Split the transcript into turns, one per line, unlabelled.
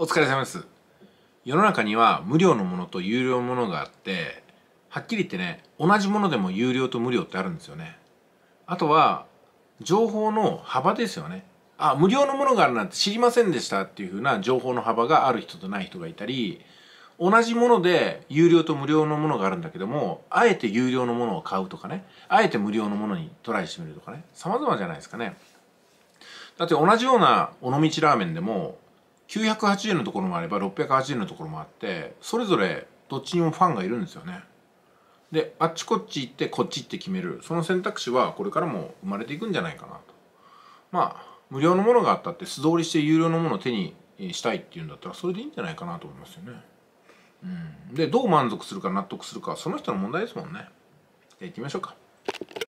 お疲れ様です世の中には無料のものと有料のものがあってはっきり言ってね同じものでも有料と無料ってあるんですよねあとは情報の幅ですよねあ無料のものがあるなんて知りませんでしたっていう風な情報の幅がある人とない人がいたり同じもので有料と無料のものがあるんだけどもあえて有料のものを買うとかねあえて無料のものにトライしてみるとかね様々じゃないですかねだって同じような尾道ラーメンでも980円のところもあれば680円のところもあってそれぞれどっちにもファンがいるんですよねであっちこっち行ってこっち行って決めるその選択肢はこれからも生まれていくんじゃないかなとまあ無料のものがあったって素通りして有料のものを手にしたいっていうんだったらそれでいいんじゃないかなと思いますよねうんでどう満足するか納得するかその人の問題ですもんねじゃあ行ってみましょうか